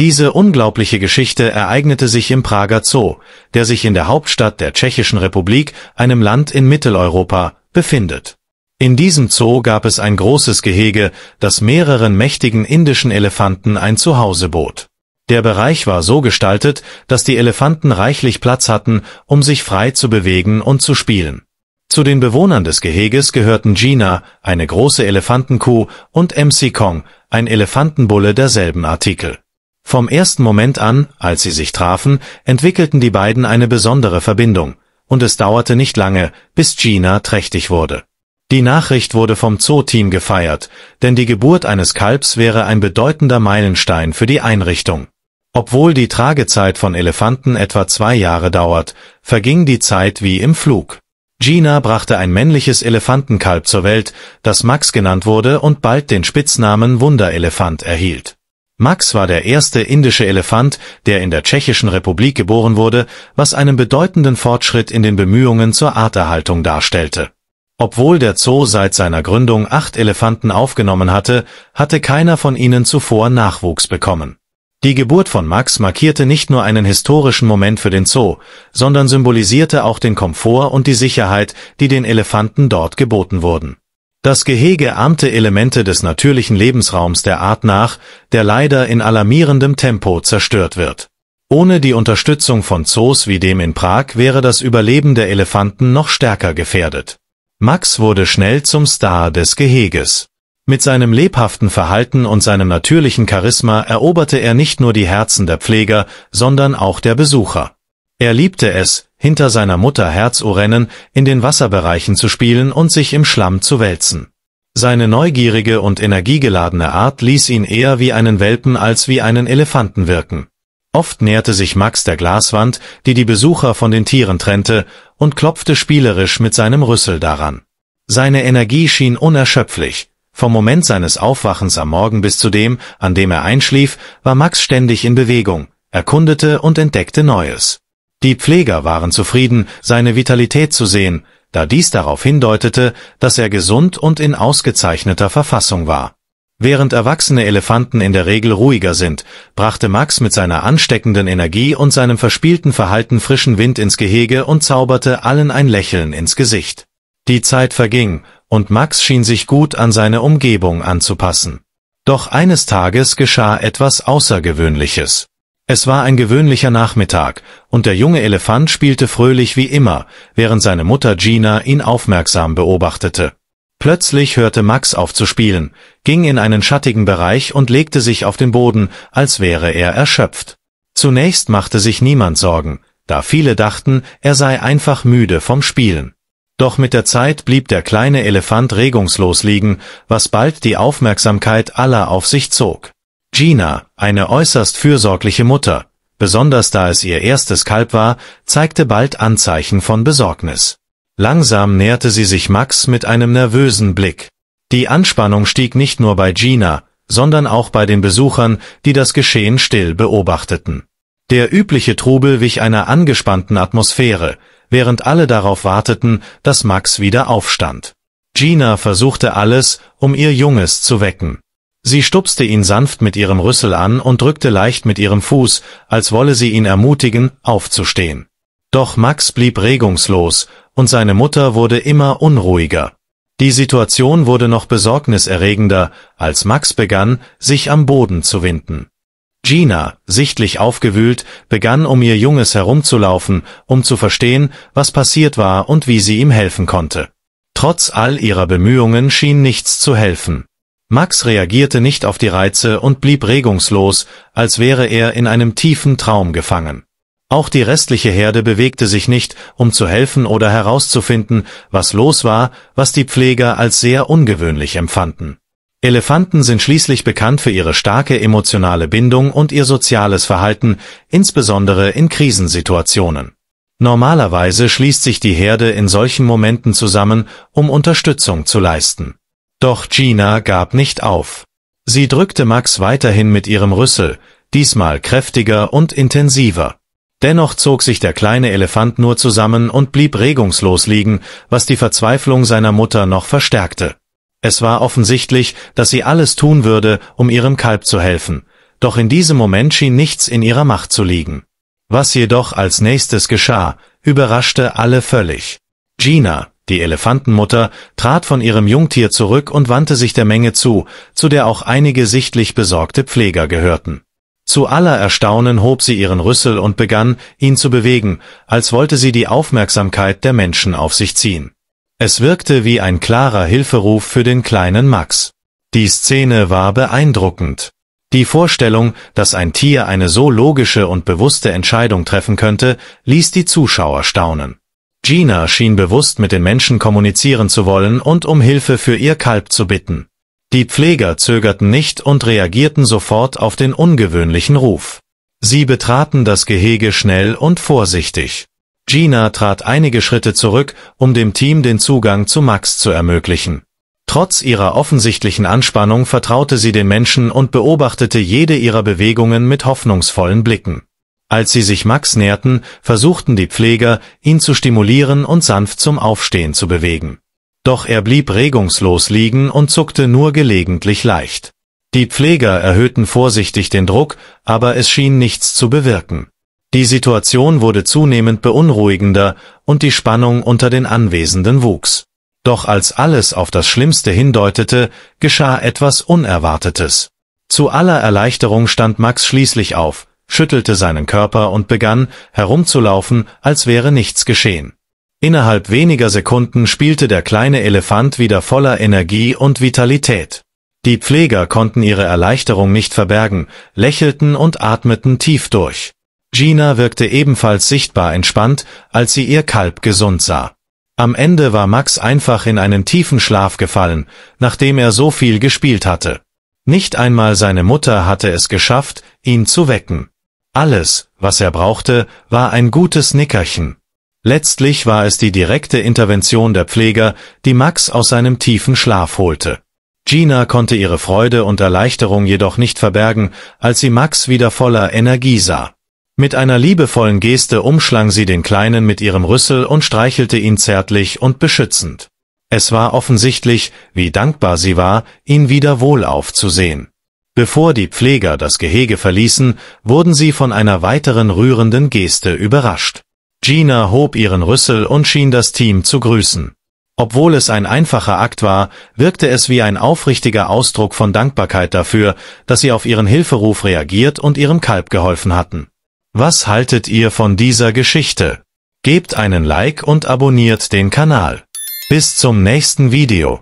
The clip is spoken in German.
Diese unglaubliche Geschichte ereignete sich im Prager Zoo, der sich in der Hauptstadt der Tschechischen Republik, einem Land in Mitteleuropa, befindet. In diesem Zoo gab es ein großes Gehege, das mehreren mächtigen indischen Elefanten ein Zuhause bot. Der Bereich war so gestaltet, dass die Elefanten reichlich Platz hatten, um sich frei zu bewegen und zu spielen. Zu den Bewohnern des Geheges gehörten Gina, eine große Elefantenkuh, und MC Kong, ein Elefantenbulle derselben Artikel vom ersten Moment an, als sie sich trafen, entwickelten die beiden eine besondere Verbindung, und es dauerte nicht lange, bis Gina trächtig wurde. Die Nachricht wurde vom Zoo-Team gefeiert, denn die Geburt eines Kalbs wäre ein bedeutender Meilenstein für die Einrichtung. Obwohl die Tragezeit von Elefanten etwa zwei Jahre dauert, verging die Zeit wie im Flug. Gina brachte ein männliches Elefantenkalb zur Welt, das Max genannt wurde und bald den Spitznamen Wunderelefant erhielt. Max war der erste indische Elefant, der in der Tschechischen Republik geboren wurde, was einen bedeutenden Fortschritt in den Bemühungen zur Arterhaltung darstellte. Obwohl der Zoo seit seiner Gründung acht Elefanten aufgenommen hatte, hatte keiner von ihnen zuvor Nachwuchs bekommen. Die Geburt von Max markierte nicht nur einen historischen Moment für den Zoo, sondern symbolisierte auch den Komfort und die Sicherheit, die den Elefanten dort geboten wurden. Das Gehege ahmte Elemente des natürlichen Lebensraums der Art nach, der leider in alarmierendem Tempo zerstört wird. Ohne die Unterstützung von Zoos wie dem in Prag wäre das Überleben der Elefanten noch stärker gefährdet. Max wurde schnell zum Star des Geheges. Mit seinem lebhaften Verhalten und seinem natürlichen Charisma eroberte er nicht nur die Herzen der Pfleger, sondern auch der Besucher. Er liebte es, hinter seiner Mutter Herzurennen, in den Wasserbereichen zu spielen und sich im Schlamm zu wälzen. Seine neugierige und energiegeladene Art ließ ihn eher wie einen Welpen als wie einen Elefanten wirken. Oft näherte sich Max der Glaswand, die die Besucher von den Tieren trennte, und klopfte spielerisch mit seinem Rüssel daran. Seine Energie schien unerschöpflich. Vom Moment seines Aufwachens am Morgen bis zu dem, an dem er einschlief, war Max ständig in Bewegung, erkundete und entdeckte Neues. Die Pfleger waren zufrieden, seine Vitalität zu sehen, da dies darauf hindeutete, dass er gesund und in ausgezeichneter Verfassung war. Während erwachsene Elefanten in der Regel ruhiger sind, brachte Max mit seiner ansteckenden Energie und seinem verspielten Verhalten frischen Wind ins Gehege und zauberte allen ein Lächeln ins Gesicht. Die Zeit verging, und Max schien sich gut an seine Umgebung anzupassen. Doch eines Tages geschah etwas Außergewöhnliches. Es war ein gewöhnlicher Nachmittag, und der junge Elefant spielte fröhlich wie immer, während seine Mutter Gina ihn aufmerksam beobachtete. Plötzlich hörte Max auf zu spielen, ging in einen schattigen Bereich und legte sich auf den Boden, als wäre er erschöpft. Zunächst machte sich niemand Sorgen, da viele dachten, er sei einfach müde vom Spielen. Doch mit der Zeit blieb der kleine Elefant regungslos liegen, was bald die Aufmerksamkeit aller auf sich zog. Gina, eine äußerst fürsorgliche Mutter, besonders da es ihr erstes Kalb war, zeigte bald Anzeichen von Besorgnis. Langsam näherte sie sich Max mit einem nervösen Blick. Die Anspannung stieg nicht nur bei Gina, sondern auch bei den Besuchern, die das Geschehen still beobachteten. Der übliche Trubel wich einer angespannten Atmosphäre, während alle darauf warteten, dass Max wieder aufstand. Gina versuchte alles, um ihr Junges zu wecken. Sie stupste ihn sanft mit ihrem Rüssel an und drückte leicht mit ihrem Fuß, als wolle sie ihn ermutigen, aufzustehen. Doch Max blieb regungslos, und seine Mutter wurde immer unruhiger. Die Situation wurde noch besorgniserregender, als Max begann, sich am Boden zu winden. Gina, sichtlich aufgewühlt, begann um ihr Junges herumzulaufen, um zu verstehen, was passiert war und wie sie ihm helfen konnte. Trotz all ihrer Bemühungen schien nichts zu helfen. Max reagierte nicht auf die Reize und blieb regungslos, als wäre er in einem tiefen Traum gefangen. Auch die restliche Herde bewegte sich nicht, um zu helfen oder herauszufinden, was los war, was die Pfleger als sehr ungewöhnlich empfanden. Elefanten sind schließlich bekannt für ihre starke emotionale Bindung und ihr soziales Verhalten, insbesondere in Krisensituationen. Normalerweise schließt sich die Herde in solchen Momenten zusammen, um Unterstützung zu leisten. Doch Gina gab nicht auf. Sie drückte Max weiterhin mit ihrem Rüssel, diesmal kräftiger und intensiver. Dennoch zog sich der kleine Elefant nur zusammen und blieb regungslos liegen, was die Verzweiflung seiner Mutter noch verstärkte. Es war offensichtlich, dass sie alles tun würde, um ihrem Kalb zu helfen, doch in diesem Moment schien nichts in ihrer Macht zu liegen. Was jedoch als nächstes geschah, überraschte alle völlig. Gina, die Elefantenmutter trat von ihrem Jungtier zurück und wandte sich der Menge zu, zu der auch einige sichtlich besorgte Pfleger gehörten. Zu aller Erstaunen hob sie ihren Rüssel und begann, ihn zu bewegen, als wollte sie die Aufmerksamkeit der Menschen auf sich ziehen. Es wirkte wie ein klarer Hilferuf für den kleinen Max. Die Szene war beeindruckend. Die Vorstellung, dass ein Tier eine so logische und bewusste Entscheidung treffen könnte, ließ die Zuschauer staunen. Gina schien bewusst mit den Menschen kommunizieren zu wollen und um Hilfe für ihr Kalb zu bitten. Die Pfleger zögerten nicht und reagierten sofort auf den ungewöhnlichen Ruf. Sie betraten das Gehege schnell und vorsichtig. Gina trat einige Schritte zurück, um dem Team den Zugang zu Max zu ermöglichen. Trotz ihrer offensichtlichen Anspannung vertraute sie den Menschen und beobachtete jede ihrer Bewegungen mit hoffnungsvollen Blicken. Als sie sich Max näherten, versuchten die Pfleger, ihn zu stimulieren und sanft zum Aufstehen zu bewegen. Doch er blieb regungslos liegen und zuckte nur gelegentlich leicht. Die Pfleger erhöhten vorsichtig den Druck, aber es schien nichts zu bewirken. Die Situation wurde zunehmend beunruhigender und die Spannung unter den Anwesenden wuchs. Doch als alles auf das Schlimmste hindeutete, geschah etwas Unerwartetes. Zu aller Erleichterung stand Max schließlich auf, schüttelte seinen Körper und begann, herumzulaufen, als wäre nichts geschehen. Innerhalb weniger Sekunden spielte der kleine Elefant wieder voller Energie und Vitalität. Die Pfleger konnten ihre Erleichterung nicht verbergen, lächelten und atmeten tief durch. Gina wirkte ebenfalls sichtbar entspannt, als sie ihr Kalb gesund sah. Am Ende war Max einfach in einen tiefen Schlaf gefallen, nachdem er so viel gespielt hatte. Nicht einmal seine Mutter hatte es geschafft, ihn zu wecken. Alles, was er brauchte, war ein gutes Nickerchen. Letztlich war es die direkte Intervention der Pfleger, die Max aus seinem tiefen Schlaf holte. Gina konnte ihre Freude und Erleichterung jedoch nicht verbergen, als sie Max wieder voller Energie sah. Mit einer liebevollen Geste umschlang sie den Kleinen mit ihrem Rüssel und streichelte ihn zärtlich und beschützend. Es war offensichtlich, wie dankbar sie war, ihn wieder wohlauf zu sehen. Bevor die Pfleger das Gehege verließen, wurden sie von einer weiteren rührenden Geste überrascht. Gina hob ihren Rüssel und schien das Team zu grüßen. Obwohl es ein einfacher Akt war, wirkte es wie ein aufrichtiger Ausdruck von Dankbarkeit dafür, dass sie auf ihren Hilferuf reagiert und ihrem Kalb geholfen hatten. Was haltet ihr von dieser Geschichte? Gebt einen Like und abonniert den Kanal. Bis zum nächsten Video.